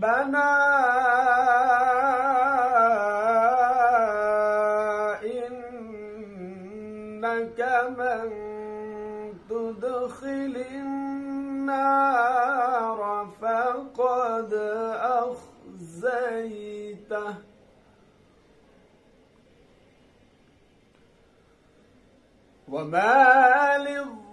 ربنا إنك من تدخل النار فقد أخزيته وما للظالمين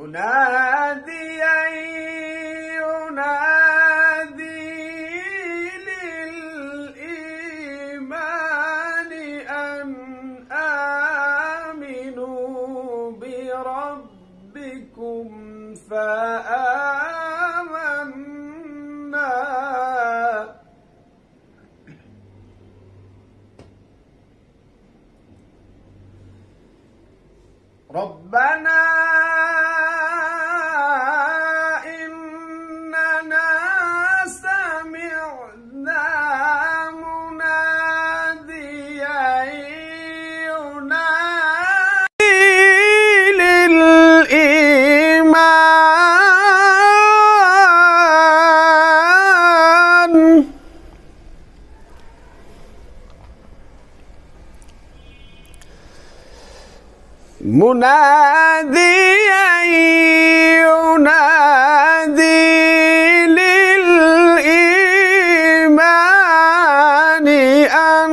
مناديا مناديا ينادي للإيمان أن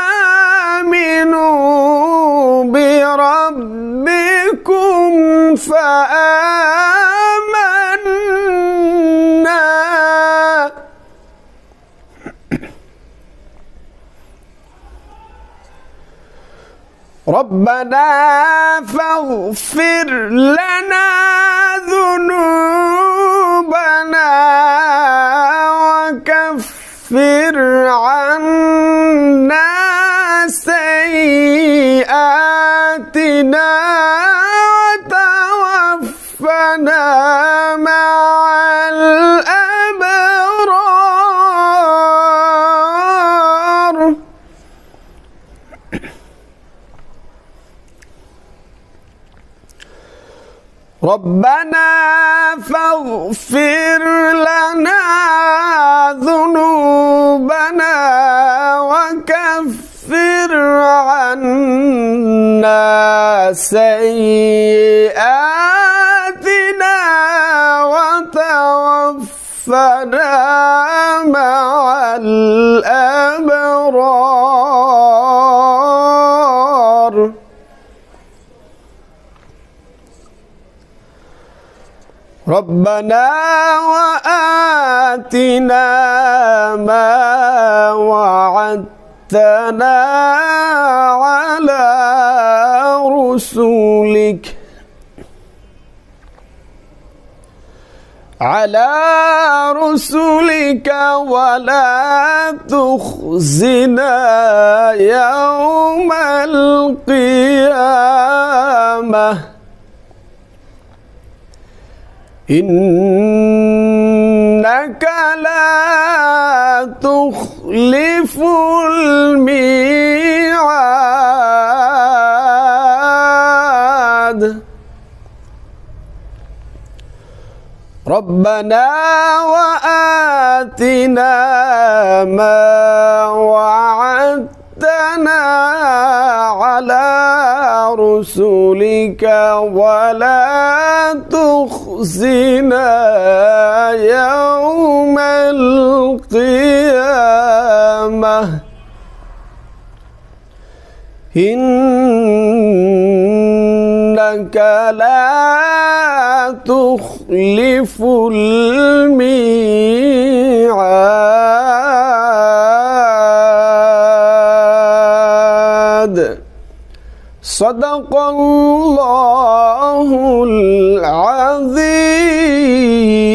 آمنوا بربكم فآمنوا ربنا فاغفر لنا ذنوبنا وكفر عنا سيئاتنا وتوفنا مع ربنا فاغفر لنا ذنوبنا وكفر عنا سيئاتنا وتوفنا مع الأبرار ربنا وآتنا ما وعدتنا على رسولك على رسلك ولا تخزنا يوم القيامه إنك لا تخلف الميعاد ربنا وآتنا ما وعدتنا على رسلك ولا تخلف يخزينا يوم القيامة إنك لا تخلف الميعاد صدق الله العظيم